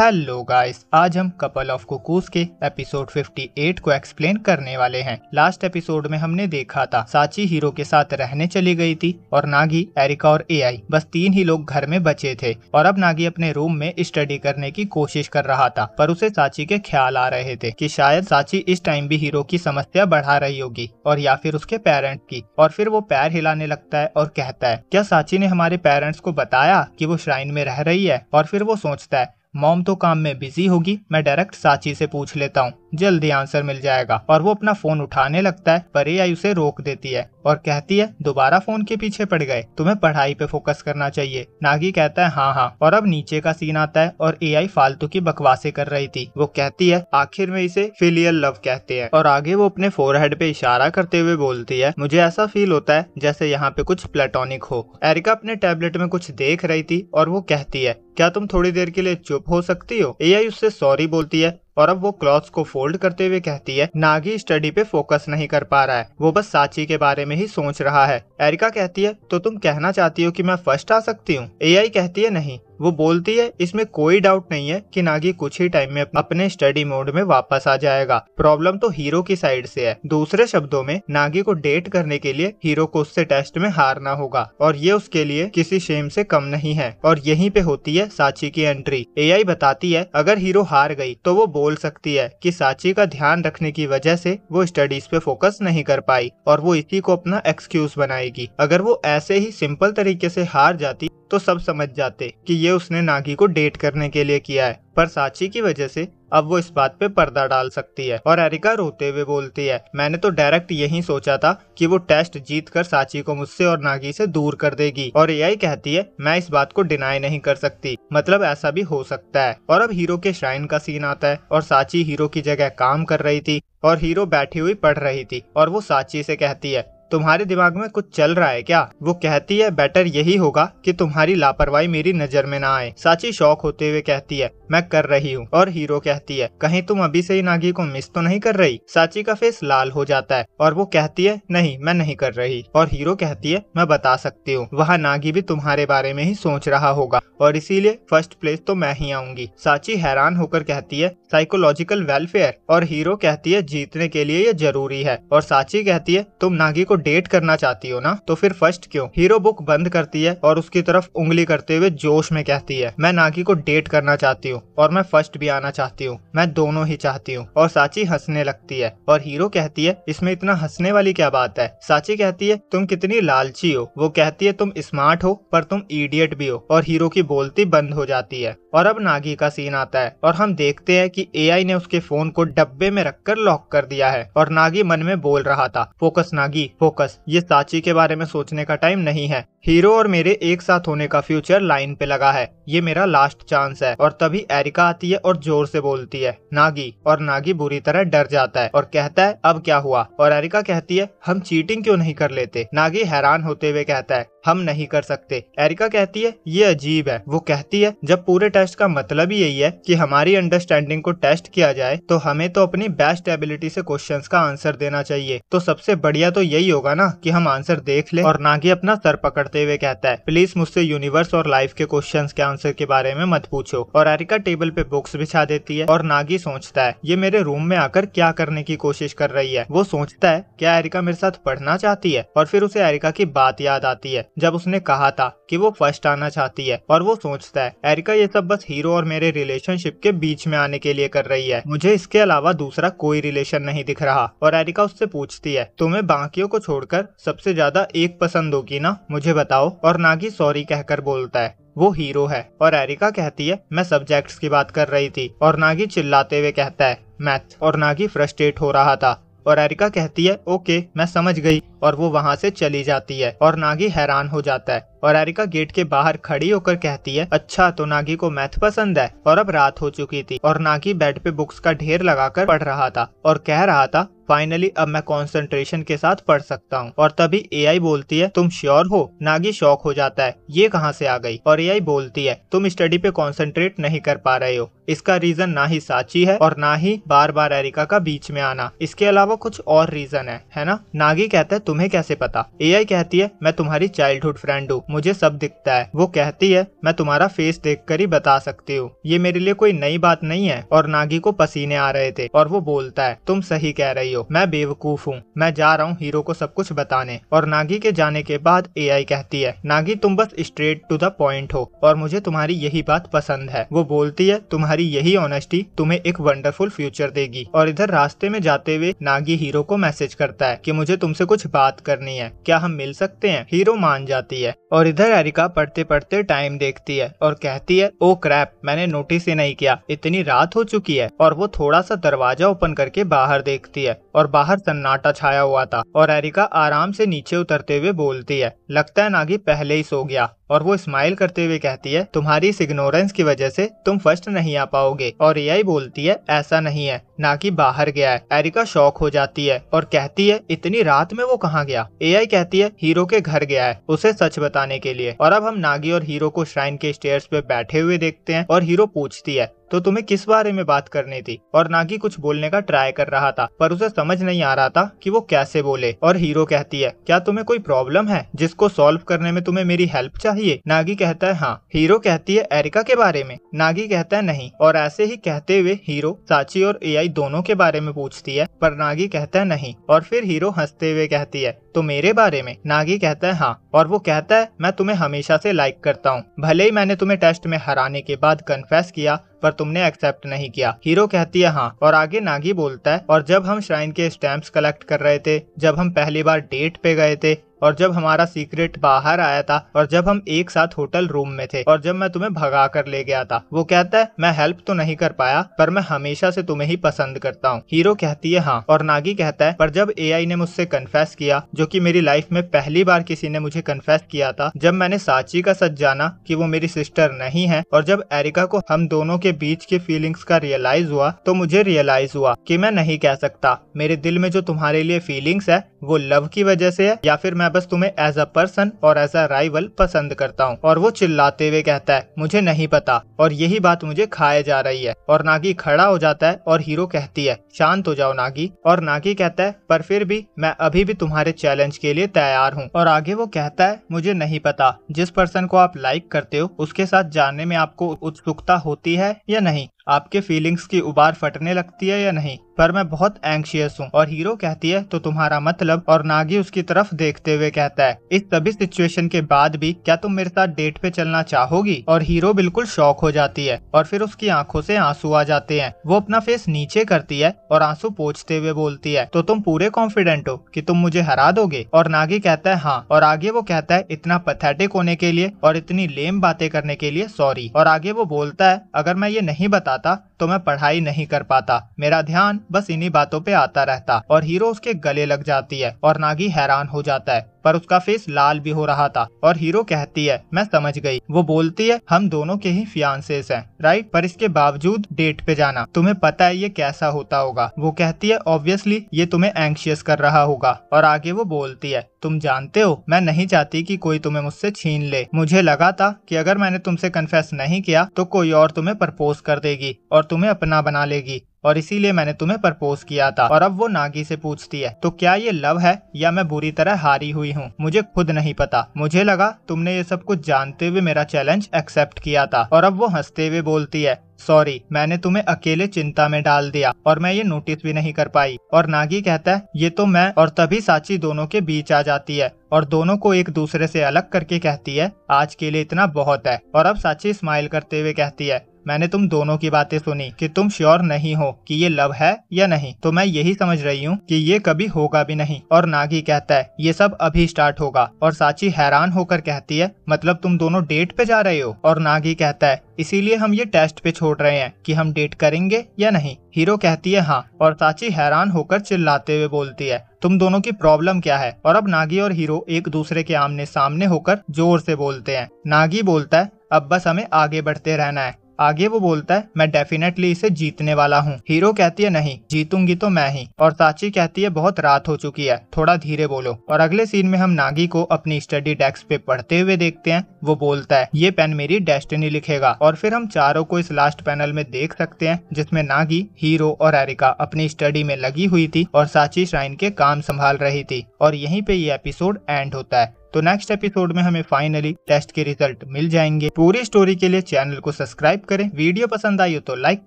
hello guys आज हम couple of कुकूस के एपिसोड 58 को एक्सप्लेन करने वाले हैं लास्ट एपिसोड में हमने देखा था साची हीरो के साथ रहने चली गई थी और नागी एरिका और एआई बस तीन ही लोग घर में बचे थे और अब नागी अपने रूम में स्टडी करने की कोशिश कर रहा था पर उसे साची के ख्याल आ रहे थे की शायद साची इस टाइम भी हीरो की समस्या बढ़ा रही होगी और या फिर उसके पेरेंट्स की और फिर वो पैर हिलाने लगता है और कहता है क्या साची ने हमारे पेरेंट्स को बताया की वो श्राइन में रह रही है और फिर वो सोचता है मॉम तो काम में बिजी होगी मैं डायरेक्ट साची से पूछ लेता हूँ जल्दी आंसर मिल जाएगा और वो अपना फोन उठाने लगता है पर आई उसे रोक देती है और कहती है दोबारा फोन के पीछे पड़ गए तुम्हें पढ़ाई पे फोकस करना चाहिए नागी कहता है हाँ हाँ और अब नीचे का सीन आता है और ए आई फालतू की बकवासे कर रही थी वो कहती है आखिर में इसे फिलियल लव कहते हैं और आगे वो अपने फोरहेड पे इशारा करते हुए बोलती है मुझे ऐसा फील होता है जैसे यहाँ पे कुछ प्लेटोनिक हो एरिका अपने टेबलेट में कुछ देख रही थी और वो कहती है क्या तुम थोड़ी देर के लिए चुप हो सकती हो ए आई उससे सॉरी बोलती है और अब वो क्लॉथ को फोल्ड करते हुए कहती है नागी स्टडी पे फोकस नहीं कर पा रहा है वो बस साची के बारे में ही सोच रहा है एरिका कहती है तो तुम कहना चाहती हो कि मैं फर्स्ट आ सकती हूँ ए कहती है नहीं वो बोलती है इसमें कोई डाउट नहीं है कि नागी कुछ ही टाइम में अपने स्टडी मोड में वापस आ जाएगा प्रॉब्लम तो हीरो की साइड से है दूसरे शब्दों में नागी को डेट करने के लिए हीरो को उससे टेस्ट में हारना होगा और ये उसके लिए किसी शेम से कम नहीं है और यहीं पे होती है साची की एंट्री ए बताती है अगर हीरो हार गई तो वो बोल सकती है की साची का ध्यान रखने की वजह से वो स्टडीज पे फोकस नहीं कर पाई और वो इसी को अपना एक्सक्यूज बनाएगी अगर वो ऐसे ही सिंपल तरीके से हार जाती तो सब समझ जाते कि ये उसने नागी को डेट करने के लिए किया है पर साची की वजह से अब वो इस बात पे पर्दा डाल सकती है और एरिका रोते हुए बोलती है मैंने तो डायरेक्ट यही सोचा था कि वो टेस्ट जीत कर साची को मुझसे और नागी से दूर कर देगी और यही कहती है मैं इस बात को डिनाई नहीं कर सकती मतलब ऐसा भी हो सकता है और अब हीरो के श्राइन का सीन आता है और साची हीरो की जगह काम कर रही थी और हीरो बैठी हुई पढ़ रही थी और वो साची से कहती है तुम्हारे दिमाग में कुछ चल रहा है क्या वो कहती है बेटर यही होगा कि तुम्हारी लापरवाही मेरी नजर में ना आए साची शौक होते हुए कहती है मैं कर रही हूँ और हीरो कहती है कहीं तुम अभी से ही नागी को मिस तो नहीं कर रही साची का फेस लाल हो जाता है और वो कहती है नहीं मैं नहीं कर रही और हीरो कहती है मैं बता सकती हूँ वह नागी भी तुम्हारे बारे में ही सोच रहा होगा और इसीलिए फर्स्ट प्लेस तो मैं ही आऊंगी साची हैरान होकर कहती है साइकोलॉजिकल वेलफेयर और हीरो कहती है जीतने के लिए ये जरूरी है और साची कहती है तुम नागी को डेट करना चाहती हो ना तो फिर फर्स्ट क्यों हीरो बुक बंद करती है और उसकी तरफ उंगली करते हुए जोश में कहती है मैं नागी को डेट करना चाहती हूँ और मैं फर्स्ट भी आना चाहती हूँ मैं दोनों ही चाहती हूँ और साची हंसने लगती है और हीरो कहती है इसमें इतना हंसने वाली क्या बात है साची कहती है तुम कितनी लालची हो वो कहती है तुम स्मार्ट हो पर तुम इडियट भी हो और हीरो की बोलती बंद हो जाती है और अब नागी का सीन आता है और हम देखते हैं कि एआई ने उसके फोन को डब्बे में रखकर लॉक कर दिया है और नागी मन में बोल रहा था फोकस नागी फोकस फोकस ये साची के बारे में सोचने का टाइम नहीं है हीरो और मेरे एक साथ होने का फ्यूचर लाइन पे लगा है ये मेरा लास्ट चांस है और तभी एरिका आती है और जोर से बोलती है नागी और नागी बुरी तरह डर जाता है और कहता है अब क्या हुआ और एरिका कहती है हम चीटिंग क्यों नहीं कर लेते नागी हैरान होते हुए कहता है हम नहीं कर सकते एरिका कहती है ये अजीब है वो कहती है जब पूरे टेस्ट का मतलब ही यही है कि हमारी अंडरस्टैंडिंग को टेस्ट किया जाए तो हमें तो अपनी बेस्ट एबिलिटी से क्वेश्चंस का आंसर देना चाहिए तो सबसे बढ़िया तो यही होगा ना कि हम आंसर देख ले और नागी अपना सर पकड़ते हुए कहता है प्लीज मुझसे यूनिवर्स और लाइफ के क्वेश्चन के आंसर के बारे में मत पूछो और एरिका टेबल पे बुक्स बिछा देती है और नागी सोचता है ये मेरे रूम में आकर क्या करने की कोशिश कर रही है वो सोचता है क्या एरिका मेरे साथ पढ़ना चाहती है और फिर उसे एरिका की बात याद आती है जब उसने कहा था कि वो फर्स्ट आना चाहती है और वो सोचता है एरिका ये सब बस हीरो और मेरे रिलेशनशिप के बीच में आने के लिए कर रही है मुझे इसके अलावा दूसरा कोई रिलेशन नहीं दिख रहा और एरिका उससे पूछती है तुम्हें बाकियों को छोड़कर सबसे ज्यादा एक पसंद होगी ना मुझे बताओ और नागी सॉरी कहकर बोलता है वो हीरो है और एरिका कहती है मैं सब्जेक्ट्स की बात कर रही थी और नागी चिल्लाते हुए कहता है मैथ और नागी फ्रस्ट्रेट हो रहा था और एरिका कहती है ओके मैं समझ गई और वो वहाँ से चली जाती है और नागी हैरान हो जाता है और एरिका गेट के बाहर खड़ी होकर कहती है अच्छा तो नागी को मैथ पसंद है और अब रात हो चुकी थी और नागी बेड पे बुक्स का ढेर लगाकर पढ़ रहा था और कह रहा था फाइनली अब मैं कंसंट्रेशन के साथ पढ़ सकता हूँ और तभी एआई बोलती है तुम श्योर हो नागी शौक हो जाता है ये कहाँ से आ गई और एआई बोलती है तुम स्टडी पे कंसंट्रेट नहीं कर पा रहे हो इसका रीजन ना ही साची है और ना ही बार बार एरिका का बीच में आना इसके अलावा कुछ और रीजन है है ना नागी कहता है तुम्हें कैसे पता एआई कहती है मैं तुम्हारी चाइल्डहुड फ्रेंड हूँ मुझे सब दिखता है वो कहती है मैं तुम्हारा फेस देख कर ही बता सकती हूँ ये मेरे लिए कोई नई बात नहीं है और नागी को पसीने आ रहे थे और वो बोलता है तुम सही कह रही हो मैं बेवकूफ हूँ मैं जा रहा हूँ हीरो को सब कुछ बताने और नागी के जाने के बाद एआई कहती है नागी तुम बस स्ट्रेट टू द पॉइंट हो और मुझे तुम्हारी यही बात पसंद है वो बोलती है तुम्हारी यही ऑनेस्टी तुम्हें एक वंडरफुल फ्यूचर देगी और इधर रास्ते में जाते हुए नागी हीरो को मैसेज करता है की मुझे तुमसे कुछ बात बात करनी है क्या हम मिल सकते हैं हीरो मान जाती है और इधर एरिका पढ़ते पढ़ते टाइम देखती है और कहती है ओ क्रैप मैंने नोटिस ही नहीं किया इतनी रात हो चुकी है और वो थोड़ा सा दरवाजा ओपन करके बाहर देखती है और बाहर सन्नाटा छाया हुआ था और एरिका आराम से नीचे उतरते हुए बोलती है लगता है नागी पहले ही सो गया और वो स्माइल करते हुए कहती है तुम्हारी इस इग्नोरेंस की वजह से तुम फर्स्ट नहीं आ पाओगे और रियाई बोलती है ऐसा नहीं है ना कि बाहर गया है एरिका शौक हो जाती है और कहती है इतनी रात में वो कहा कहाँ गया ए कहती है हीरो के घर गया है उसे सच बताने के लिए और अब हम नागी और हीरो को श्राइन के स्टेयर्स पे बैठे हुए देखते हैं और हीरो पूछती है तो तुम्हें किस बारे में बात करनी थी और नागी कुछ बोलने का ट्राई कर रहा था पर उसे समझ नहीं आ रहा था कि वो कैसे बोले और हीरो कहती है क्या तुम्हें कोई प्रॉब्लम है जिसको सॉल्व करने में तुम्हें मेरी हेल्प चाहिए नागी कहता है हाँ हीरो कहती है एरिका के बारे में नागी कहता है नहीं और ऐसे ही कहते हुए हीरो साची और ए दोनों के बारे में पूछती है पर नागी कहता है नहीं और फिर हीरो हंसते हुए कहती है तो मेरे बारे में नागी कहता है हाँ और वो कहता है मैं तुम्हें हमेशा से लाइक करता हूँ भले ही मैंने तुम्हें टेस्ट में हराने के बाद कन्फेस किया पर तुमने एक्सेप्ट नहीं किया हीरो कहती है हाँ और आगे नागी बोलता है और जब हम श्राइन के स्टैम्प्स कलेक्ट कर रहे थे जब हम पहली बार डेट पे गए थे और जब हमारा सीक्रेट बाहर आया था और जब हम एक साथ होटल रूम में थे और जब मैं तुम्हें भगा कर ले गया था वो कहता है मैं हेल्प तो नहीं कर पाया पर मैं हमेशा से तुम्हें ही पसंद करता हूँ हीरो कहती है हाँ और नागी कहता है पर जब ए ने मुझसे कन्फेस किया जो की मेरी लाइफ में पहली बार किसी ने मुझे कन्फेस किया था जब मैंने साची का सच जाना की वो मेरी सिस्टर नहीं है और जब एरिका को हम दोनों के बीच के फीलिंग्स का रियलाइज हुआ तो मुझे रियलाइज हुआ की मैं नहीं कह सकता मेरे दिल में जो तुम्हारे लिए फीलिंग्स है वो लव की वजह से है या फिर मैं मैं बस तुम्हें एज अ पर्सन और एज अ राइवल पसंद करता हूँ और वो चिल्लाते हुए कहता है मुझे नहीं पता और यही बात मुझे खाए जा रही है और नागी खड़ा हो जाता है और हीरो कहती है शांत हो जाओ नागी और नागी कहता है पर फिर भी मैं अभी भी तुम्हारे चैलेंज के लिए तैयार हूँ और आगे वो कहता है मुझे नहीं पता जिस पर्सन को आप लाइक करते हो उसके साथ जानने में आपको उत्सुकता होती है या नहीं आपके फीलिंग्स की उबार फटने लगती है या नहीं पर मैं बहुत एंक्शियस हूँ और हीरो कहती है तो तुम्हारा मतलब और नागी उसकी तरफ देखते हुए कहता है इस सभी सिचुएशन के बाद भी क्या तुम मेरे साथ डेट पे चलना चाहोगी और हीरो बिल्कुल शॉक हो जाती है और फिर उसकी आंखों से आंसू आ जाते हैं वो अपना फेस नीचे करती है और आंसू पोछते हुए बोलती है तो तुम पूरे कॉन्फिडेंट हो की तुम मुझे हरा दोगे और नागी कहता है हाँ और आगे वो कहता है इतना पथेटिक होने के लिए और इतनी लेम बातें करने के लिए सॉरी और आगे वो बोलता है अगर मैं ये नहीं बता patata तो मैं पढ़ाई नहीं कर पाता मेरा ध्यान बस इन्हीं बातों पे आता रहता और हीरो उसके गले लग जाती है और नागी हैरान हो जाता है पर उसका फेस लाल भी हो रहा था और हीरो कहती है मैं समझ गई वो बोलती है हम दोनों के ही फियांसेस हैं राइट पर इसके बावजूद डेट पे जाना तुम्हें पता है ये कैसा होता होगा वो कहती है ऑब्वियसली ये तुम्हें एंक्शियस कर रहा होगा और आगे वो बोलती है तुम जानते हो मैं नहीं चाहती कि कोई तुम्हें मुझसे छीन ले मुझे लगा था कि अगर मैंने तुमसे कन्फेस नहीं किया तो कोई और तुम्हें प्रपोज कर देगी और तुम्हें अपना बना लेगी और इसीलिए मैंने तुम्हें प्रपोज किया था और अब वो नागी से पूछती है तो क्या ये लव है या मैं बुरी तरह हारी हुई हूँ मुझे खुद नहीं पता मुझे लगा तुमने ये सब कुछ जानते हुए मेरा चैलेंज एक्सेप्ट किया था और अब वो हंसते हुए बोलती है सॉरी मैंने तुम्हें अकेले चिंता में डाल दिया और मैं ये नोटिस भी नहीं कर पाई और नागी कहता है ये तो मैं और तभी साची दोनों के बीच आ जाती है और दोनों को एक दूसरे से अलग करके कहती है आज के लिए इतना बहुत है और अब साची स्माइल करते हुए कहती है मैंने तुम दोनों की बातें सुनी कि तुम श्योर नहीं हो कि ये लव है या नहीं तो मैं यही समझ रही हूँ कि ये कभी होगा भी नहीं और नागी कहता है ये सब अभी स्टार्ट होगा और साची हैरान होकर कहती है मतलब तुम दोनों डेट पे जा रहे हो और नागी कहता है इसीलिए हम ये टेस्ट पे छोड़ रहे हैं कि हम डेट करेंगे या नहीं हीरो कहती है हाँ और साची हैरान होकर चिल्लाते हुए बोलती है तुम दोनों की प्रॉब्लम क्या है और अब नागी और हीरो एक दूसरे के आमने सामने होकर जोर से बोलते हैं नागी बोलता है अब बस हमें आगे बढ़ते रहना है आगे वो बोलता है मैं डेफिनेटली इसे जीतने वाला हूँ हीरो कहती है नहीं जीतूंगी तो मैं ही और साची कहती है बहुत रात हो चुकी है थोड़ा धीरे बोलो और अगले सीन में हम नागी को अपनी स्टडी डेस्क पे पढ़ते हुए देखते हैं वो बोलता है ये पेन मेरी डेस्टिनी लिखेगा और फिर हम चारों को इस लास्ट पैनल में देख सकते हैं जिसमे नागी हीरो और एरिका अपनी स्टडी में लगी हुई थी और साची श्राइन के काम संभाल रही थी और यहीं पे ये एपिसोड एंड होता है तो नेक्स्ट एपिसोड में हमें फाइनली टेस्ट के रिजल्ट मिल जाएंगे पूरी स्टोरी के लिए चैनल को सब्सक्राइब करें वीडियो पसंद आई हो तो लाइक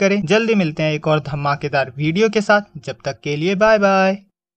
करें जल्दी मिलते हैं एक और धमाकेदार वीडियो के साथ जब तक के लिए बाय बाय